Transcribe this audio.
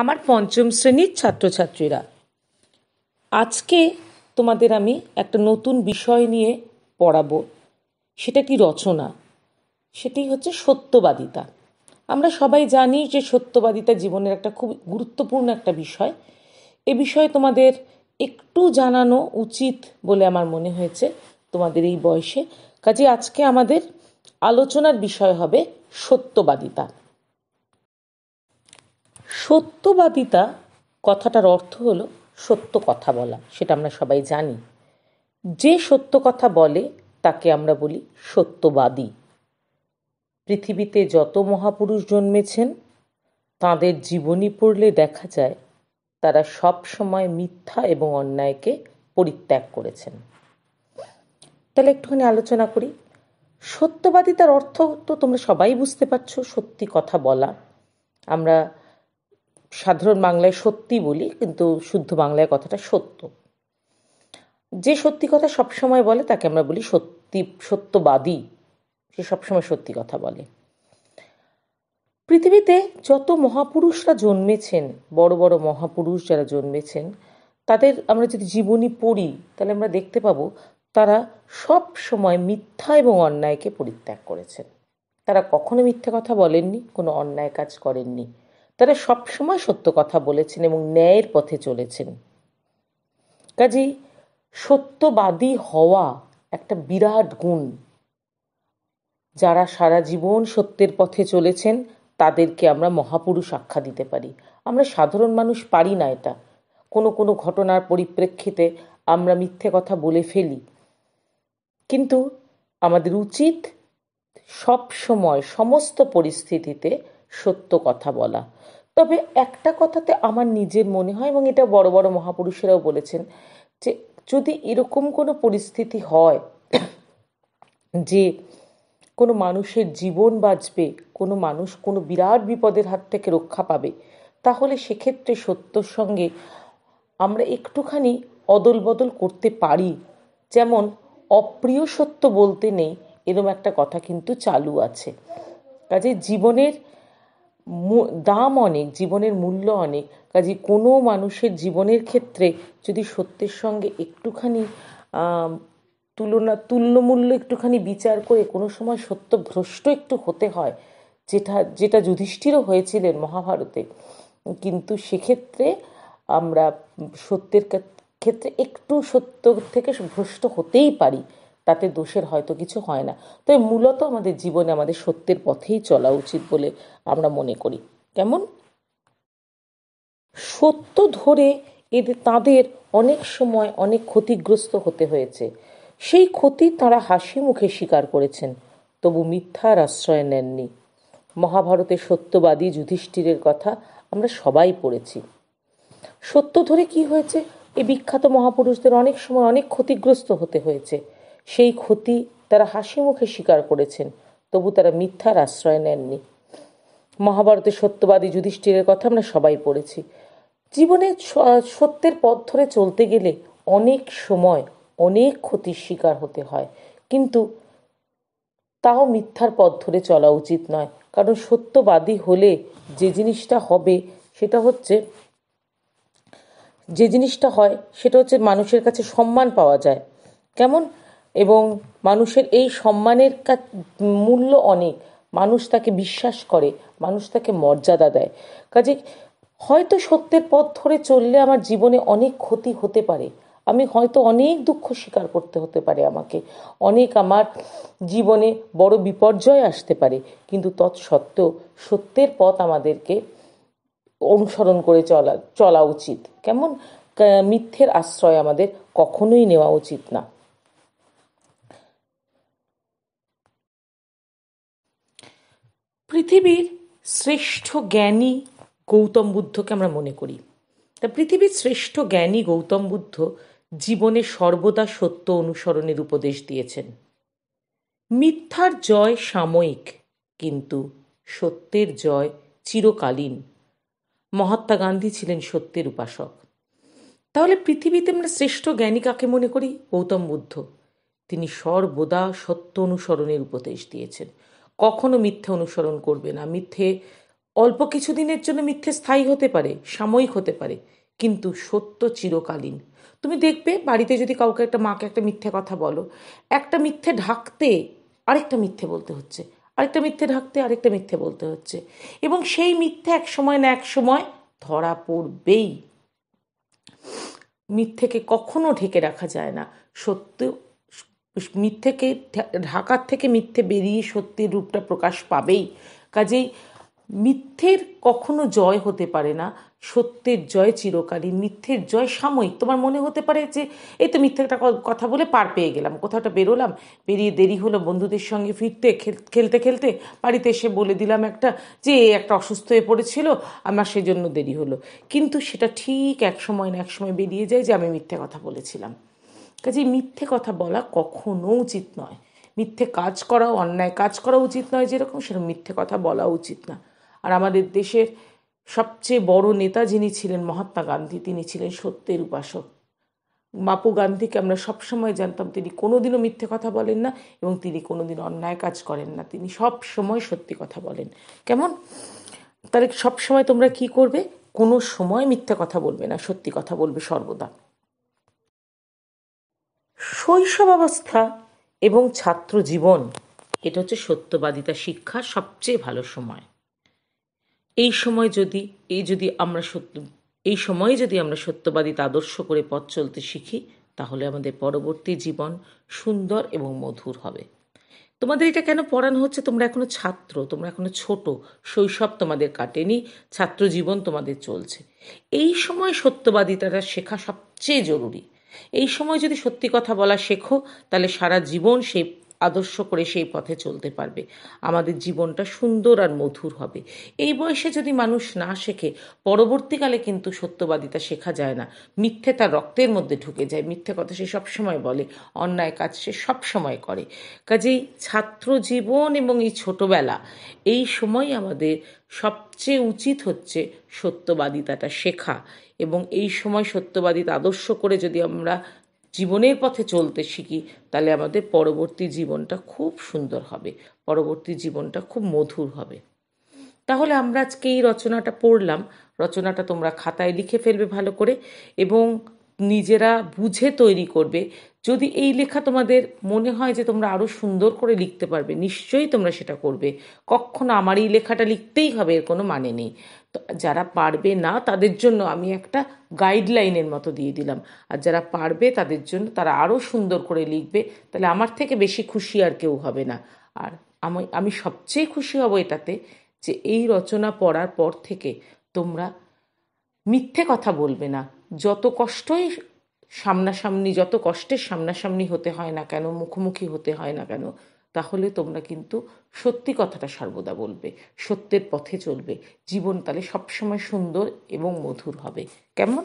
আমার পঞ্চম শ্রেণীর ছাত্রছাত্রীরা আজকে তোমাদের আমি একটা নতুন বিষয় নিয়ে পড়াবো সেটা কি রচনা সেটি হচ্ছে সত্যবাদিতা আমরা সবাই জানি যে সত্যবাদিতা জীবনের একটা খুব গুরুত্বপূর্ণ একটা বিষয় এ বিষয়ে তোমাদের একটু জানানো উচিত বলে আমার মনে হয়েছে তোমাদের এই বয়সে কাজে আজকে আমাদের আলোচনার বিষয় হবে সত্যবাদিতা সত্যবাদিতা কথাটার অর্থ হলো সত্য কথা বলা সেটা আমরা সবাই জানি যে সত্য কথা বলে তাকে আমরা বলি সত্যবাদী পৃথিবীতে যত মহাপুরুষ জন্মেছেন তাঁদের জীবনী পড়লে দেখা যায় তারা সব সময় মিথ্যা এবং অন্যায়কে পরিত্যাগ করেছেন তাহলে একটুখানি আলোচনা করি সত্যবাদিতার অর্থ তো তোমরা সবাই বুঝতে পারছো সত্যি কথা বলা আমরা সাধারণ বাংলায় সত্যি বলি কিন্তু শুদ্ধ বাংলায় কথাটা সত্য যে সত্যি কথা সবসময় বলে তাকে আমরা বলি সত্যি সত্যবাদী সে সবসময় সত্যি কথা বলে পৃথিবীতে যত মহাপুরুষরা জন্মেছেন বড় বড় মহাপুরুষ যারা জন্মেছেন তাদের আমরা যদি জীবনী পড়ি তাহলে আমরা দেখতে পাবো তারা সব সময় মিথ্যা এবং অন্যায়কে পরিত্যাগ করেছেন তারা কখনো মিথ্যা কথা বলেননি কোনো অন্যায় কাজ করেননি তারা সবসময় সত্য কথা বলেছেন এবং ন্যায়ের পথে চলেছেন কাজেই সত্যবাদী হওয়া একটা বিরাট গুণ যারা সারা জীবন সত্যের পথে চলেছেন তাদেরকে আমরা মহাপুরুষ আখ্যা দিতে পারি আমরা সাধারণ মানুষ পারি না এটা কোনো কোনো ঘটনার পরিপ্রেক্ষিতে আমরা মিথ্যে কথা বলে ফেলি কিন্তু আমাদের উচিত সব সময় সমস্ত পরিস্থিতিতে সত্য কথা বলা তবে একটা কথাতে আমার নিজের মনে হয় এবং এটা বড় বড় মহাপুরুষেরাও বলেছেন যে যদি এরকম কোনো পরিস্থিতি হয় যে কোনো মানুষের জীবন বাঁচবে কোনো মানুষ কোনো বিরাট বিপদের হাত থেকে রক্ষা পাবে তাহলে সেক্ষেত্রে সত্যর সঙ্গে আমরা একটুখানি অদল বদল করতে পারি যেমন অপ্রিয় সত্য বলতে নেই এরম একটা কথা কিন্তু চালু আছে কাজে জীবনের দাম অনেক জীবনের মূল্য অনেক কাজে কোনো মানুষের জীবনের ক্ষেত্রে যদি সত্যের সঙ্গে একটুখানি তুলনা তুল্যমূল্য একটুখানি বিচার করে কোনো সময় সত্যভ্রষ্ট একটু হতে হয় যেটা যেটা যুধিষ্ঠিরও হয়েছিলেন মহাভারতে কিন্তু সেক্ষেত্রে আমরা সত্যের ক্ষেত্রে একটু সত্য থেকে ভ্রষ্ট হতেই পারি তাতে দোষের হয়তো কিছু হয় না তবে মূলত আমাদের জীবনে আমাদের সত্যের পথেই চলা উচিত বলে আমরা মনে করি কেমন সত্য ধরে এদের তাঁদের অনেক সময় অনেক ক্ষতিগ্রস্ত হতে হয়েছে সেই ক্ষতি তারা হাসি মুখে স্বীকার করেছেন তবু মিথ্যার আশ্রয় নেননি মহাভারতে সত্যবাদী যুধিষ্ঠিরের কথা আমরা সবাই পড়েছি সত্য ধরে কি হয়েছে এই বিখ্যাত মহাপুরুষদের অনেক সময় অনেক ক্ষতিগ্রস্ত হতে হয়েছে সেই ক্ষতি তারা হাসি মুখে স্বীকার করেছেন তবু তারা মিথ্যার আশ্রয় নেননি মহাভারতে সত্যবাদী যুধিষ্ঠিরের কথা আমরা সবাই পড়েছি জীবনে সত্যের পথ ধরে চলতে গেলে অনেক সময় অনেক ক্ষতির শিকার হতে হয় কিন্তু তাও মিথ্যার পথ ধরে চলা উচিত নয় কারণ সত্যবাদী হলে যে জিনিসটা হবে সেটা হচ্ছে যে জিনিসটা হয় সেটা হচ্ছে মানুষের কাছে সম্মান পাওয়া যায় কেমন এবং মানুষের এই সম্মানের মূল্য অনেক মানুষ তাকে বিশ্বাস করে মানুষ তাকে মর্যাদা দেয় কাজে হয়তো সত্যের পথ ধরে চললে আমার জীবনে অনেক ক্ষতি হতে পারে আমি হয়তো অনেক দুঃখ স্বীকার করতে হতে পারে আমাকে অনেক আমার জীবনে বড় বিপর্যয় আসতে পারে কিন্তু তৎসত্ত্বেও সত্যের পথ আমাদেরকে অনুসরণ করে চলা চলা উচিত কেমন মিথ্যের আশ্রয় আমাদের কখনোই নেওয়া উচিত না পৃথিবীর শ্রেষ্ঠ জ্ঞানী গৌতম বুদ্ধকে আমরা মনে করি তা পৃথিবীর শ্রেষ্ঠ জ্ঞানী গৌতম বুদ্ধ জীবনে সর্বদা সত্য অনুসরণের উপদেশ দিয়েছেন মিথ্যার জয় সাময়িক কিন্তু সত্যের জয় চিরকালীন মহাত্মা গান্ধী ছিলেন সত্যের উপাসক তাহলে পৃথিবীতে আমরা শ্রেষ্ঠ জ্ঞানী কাকে মনে করি গৌতম বুদ্ধ তিনি সর্বদা সত্য অনুসরণের উপদেশ দিয়েছেন কখনো মিথ্যে অনুসরণ করবে না মিথ্যে অল্প কিছুদিনের জন্য মিথ্যে স্থায়ী হতে পারে সাময়িক হতে পারে কিন্তু সত্য চিরকালীন তুমি দেখবে বাড়িতে যদি কাউকে একটা মাকে একটা মিথ্যে কথা বলো একটা মিথ্যে ঢাকতে আরেকটা মিথ্যে বলতে হচ্ছে আরেকটা মিথ্যে ঢাকতে আরেকটা মিথ্যে বলতে হচ্ছে এবং সেই মিথ্যে এক সময় না এক সময় ধরা পড়বেই মিথ্যেকে কখনো ঢেকে রাখা যায় না সত্য মিথ্যেকে ঢাকার থেকে মিথ্যে বেরিয়ে সত্যের রূপটা প্রকাশ পাবেই কাজেই মিথ্যের কখনো জয় হতে পারে না সত্যের জয় চিরকালীন মিথ্যের জয় সাময়িক তোমার মনে হতে পারে যে এই তো মিথ্যে একটা কথা বলে পার পেয়ে গেলাম কোথাওটা বেরোলাম বেরিয়ে দেরি হলো বন্ধুদের সঙ্গে ফিরতে খেলতে খেলতে বাড়িতে এসে বলে দিলাম একটা যে একটা অসুস্থ হয়ে পড়েছিল আমার সেজন্য দেরি হলো কিন্তু সেটা ঠিক এক সময় না এক সময় বেরিয়ে যায় যে আমি মিথ্যে কথা বলেছিলাম কাজে মিথ্যে কথা বলা কখনো উচিত নয় মিথ্যে কাজ করা অন্যায় কাজ করা উচিত নয় যেরকম সেরকম মিথ্যে কথা বলা উচিত না আর আমাদের দেশের সবচেয়ে বড় নেতা যিনি ছিলেন মহাত্মা গান্ধী তিনি ছিলেন সত্যের উপাসক মাপু গান্ধীকে আমরা সবসময় জানতাম তিনি কোনোদিনও মিথ্যে কথা বলেন না এবং তিনি কোনোদিন অন্যায় কাজ করেন না তিনি সব সময় সত্যি কথা বলেন কেমন তাহলে সবসময় তোমরা কি করবে কোনো সময় মিথ্যে কথা বলবে না সত্যি কথা বলবে সর্বদা শৈশব অবস্থা এবং ছাত্র জীবন এটা হচ্ছে সত্যবাদিতা শিক্ষা সবচেয়ে ভালো সময় এই সময় যদি এই যদি আমরা সত্য এই সময়ে যদি আমরা সত্যবাদী আদর্শ করে পথ চলতে শিখি তাহলে আমাদের পরবর্তী জীবন সুন্দর এবং মধুর হবে তোমাদের এটা কেন পড়ানো হচ্ছে তোমরা এখনো ছাত্র তোমরা এখনো ছোট শৈশব তোমাদের কাটেনি ছাত্র জীবন তোমাদের চলছে এই সময় সত্যবাদিতাটা শেখা সবচেয়ে জরুরি এই সময় যদি সত্যি কথা বলা শেখো তাহলে সারা জীবন সে আদর্শ করে সেই পথে চলতে পারবে আমাদের জীবনটা সুন্দর আর মধুর হবে এই বয়সে যদি মানুষ না শেখে পরবর্তীকালে কিন্তু সত্যবাদিতা শেখা যায় না মিথ্যে তার রক্তের মধ্যে ঢুকে যায় মিথ্যে কথা সে সবসময় বলে অন্যায় কাজ সে সবসময় করে কাজেই ছাত্র জীবন এবং এই ছোটবেলা এই সময় আমাদের সবচেয়ে উচিত হচ্ছে সত্যবাদিতাটা শেখা এবং এই সময় সত্যবাদিতা আদর্শ করে যদি আমরা জীবনের পথে চলতে শিখি তাহলে আমাদের পরবর্তী জীবনটা খুব সুন্দর হবে পরবর্তী জীবনটা খুব মধুর হবে তাহলে আমরা আজকে এই রচনাটা পড়লাম রচনাটা তোমরা খাতায় লিখে ফেলবে ভালো করে এবং নিজেরা বুঝে তৈরি করবে যদি এই লেখা তোমাদের মনে হয় যে তোমরা আরও সুন্দর করে লিখতে পারবে নিশ্চয়ই তোমরা সেটা করবে কখনো আমার এই লেখাটা লিখতেই হবে এর কোনো মানে নেই তো যারা পারবে না তাদের জন্য আমি একটা গাইডলাইনের মতো দিয়ে দিলাম আর যারা পারবে তাদের জন্য তারা আরও সুন্দর করে লিখবে তাহলে আমার থেকে বেশি খুশি আর কেউ হবে না আর আমি আমি সবচেয়ে খুশি হব এটাতে যে এই রচনা পড়ার পর থেকে তোমরা মিথ্যে কথা বলবে না যত কষ্টই সামনাসামনি যত কষ্টের সামনাসামনি হতে হয় না কেন মুখোমুখি হতে হয় না কেন তাহলে তোমরা কিন্তু সত্যি কথাটা সর্বদা বলবে সত্যের পথে চলবে জীবন তাহলে সবসময় সুন্দর এবং মধুর হবে কেমন